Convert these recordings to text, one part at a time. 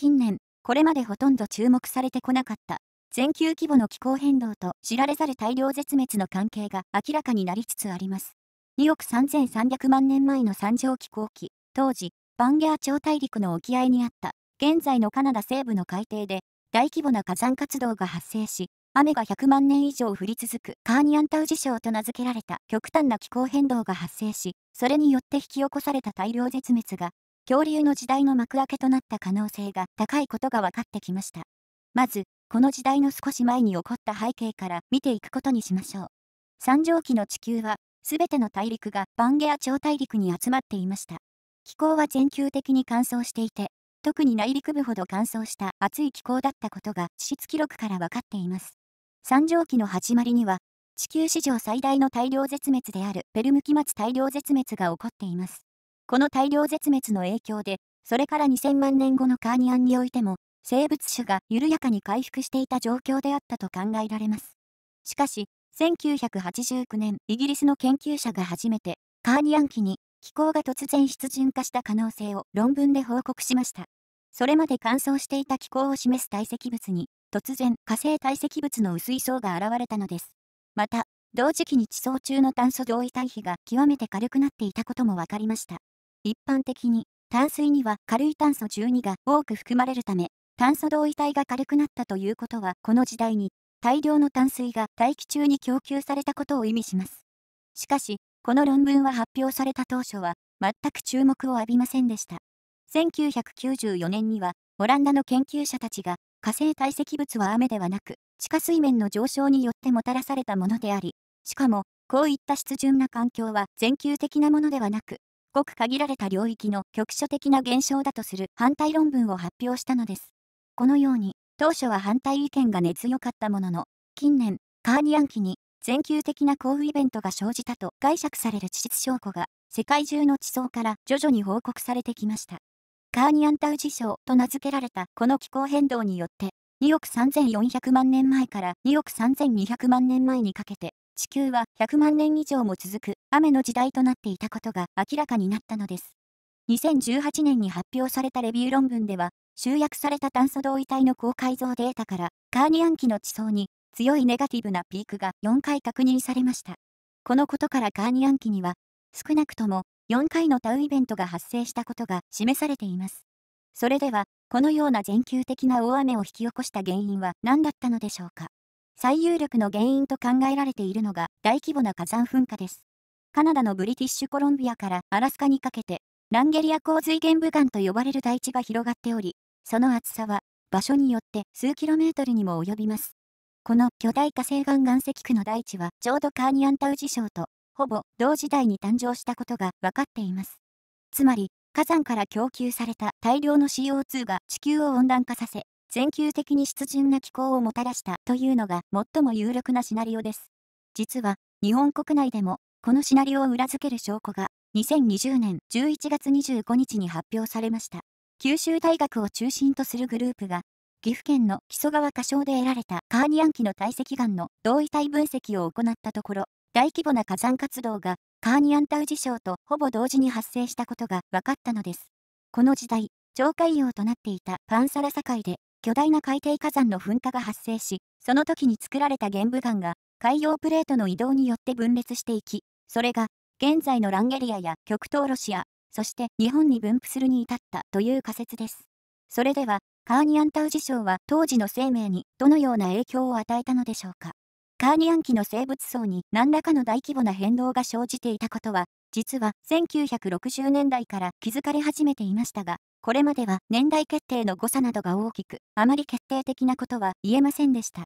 近年、これまでほとんど注目されてこなかった、全球規模の気候変動と知られざる大量絶滅の関係が明らかになりつつあります。2億3300万年前の三条気候期、当時、バンギャー超大陸の沖合にあった、現在のカナダ西部の海底で、大規模な火山活動が発生し、雨が100万年以上降り続くカーニアンタウ事象と名付けられた極端な気候変動が発生し、それによって引き起こされた大量絶滅が恐竜の時代の幕開けとなった可能性が高いことが分かってきました。まず、この時代の少し前に起こった背景から見ていくことにしましょう。三畳紀の地球は、全ての大陸がバンゲア超大陸に集まっていました。気候は全球的に乾燥していて、特に内陸部ほど乾燥した暑い気候だったことが地質記録から分かっています。三畳紀の始まりには、地球史上最大の大量絶滅であるペルムマ末大量絶滅が起こっています。この大量絶滅の影響で、それから2000万年後のカーニアンにおいても、生物種が緩やかに回復していた状況であったと考えられます。しかし、1989年、イギリスの研究者が初めて、カーニアン期に気候が突然湿潤化した可能性を論文で報告しました。それまで乾燥していた気候を示す堆積物に、突然火星堆積物の薄い層が現れたのです。また、同時期に地層中の炭素同位体比が極めて軽くなっていたことも分かりました。一般的に淡水には軽い炭素12が多く含まれるため炭素同位体が軽くなったということはこの時代に大量の淡水が大気中に供給されたことを意味しますしかしこの論文は発表された当初は全く注目を浴びませんでした1994年にはオランダの研究者たちが火星堆積物は雨ではなく地下水面の上昇によってもたらされたものでありしかもこういった湿潤な環境は全球的なものではなくごく限られた領域の局所的な現象だとする反対論文を発表したのです。このように、当初は反対意見が根強かったものの、近年、カーニアン期に全球的な交付イベントが生じたと解釈される地質証拠が、世界中の地層から徐々に報告されてきました。カーニアンタウ事象と名付けられたこの気候変動によって、2億3400万年前から2億3200万年前にかけて、地球は100万年以上も続く雨の時代となっていたことが明らかになったのです。2018年に発表されたレビュー論文では、集約された炭素同位体の高解像データから、カーニアン期の地層に強いネガティブなピークが4回確認されました。このことからカーニアン期には、少なくとも4回のタウイベントが発生したことが示されています。それでは、このような全球的な大雨を引き起こした原因は何だったのでしょうか。最有力の原因と考えられているのが大規模な火山噴火です。カナダのブリティッシュコロンビアからアラスカにかけて、ランゲリア洪水玄武岩と呼ばれる大地が広がっており、その厚さは、場所によって数キロメートルにも及びます。この巨大火星岩岩石区の大地は、ちょうどカーニアンタウジウと、ほぼ同時代に誕生したことが分かっています。つまり、火山から供給された大量の CO2 が地球を温暖化させ、全球的に湿潤な気候をもたらしたというのが最も有力なシナリオです。実は、日本国内でもこのシナリオを裏付ける証拠が2020年11月25日に発表されました。九州大学を中心とするグループが岐阜県の木曽川河床で得られたカーニアン紀の堆積岩の同位体分析を行ったところ大規模な火山活動がカーニアンタウ事象とほぼ同時に発生したことが分かったのですこの時代超海洋となっていたパンサラ境で巨大な海底火山の噴火が発生しその時に作られた玄武岩が海洋プレートの移動によって分裂していき、それが現在のランゲリアや極東ロシア、そして日本に分布するに至ったという仮説です。それでは、カーニアンタウ事象は当時の生命にどのような影響を与えたのでしょうか。カーニアン期の生物層に何らかの大規模な変動が生じていたことは、実は1960年代から気づかれ始めていましたが、これまでは年代決定の誤差などが大きく、あまり決定的なことは言えませんでした。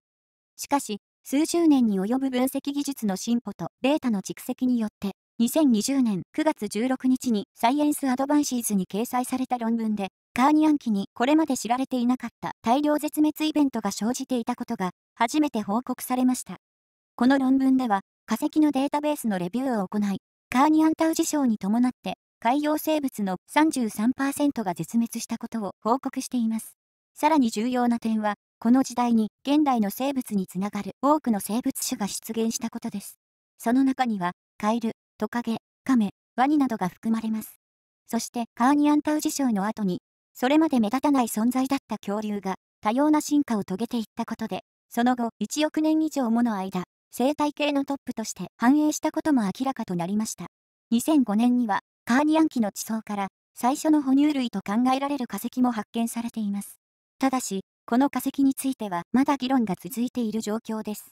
しかし、数十年に及ぶ分析技術の進歩とデータの蓄積によって、2020年9月16日にサイエンスアドバンシーズに掲載された論文で、カーニアン期にこれまで知られていなかった大量絶滅イベントが生じていたことが初めて報告されました。この論文では、化石のデータベースのレビューを行い、カーニアンタウ事象に伴って海洋生物の33%が絶滅したことを報告しています。さらに重要な点は、この時代に現代の生物につながる多くの生物種が出現したことです。その中には、カエル、トカゲ、カメ、ワニなどが含まれます。そしてカーニアンタウョウの後に、それまで目立たない存在だった恐竜が多様な進化を遂げていったことで、その後1億年以上もの間、生態系のトップとして繁栄したことも明らかとなりました。2005年にはカーニアン期の地層から最初の哺乳類と考えられる化石も発見されています。ただし、この化石についてはまだ議論が続いている状況です。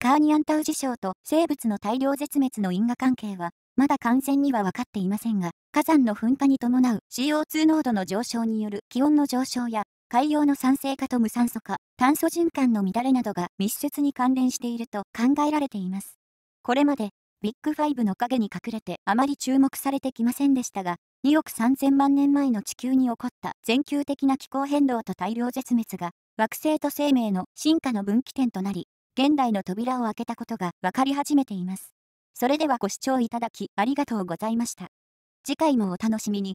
カーニアンタウジ象と生物の大量絶滅の因果関係はまだ完全には分かっていませんが、火山の噴火に伴う CO2 濃度の上昇による気温の上昇や海洋の酸性化と無酸素化、炭素循環の乱れなどが密接に関連していると考えられています。これまでビッグ5の影に隠れてあまり注目されてきませんでしたが、2億3000万年前の地球に起こった全球的な気候変動と大量絶滅が惑星と生命の進化の分岐点となり現代の扉を開けたことが分かり始めていますそれではご視聴いただきありがとうございました次回もお楽しみに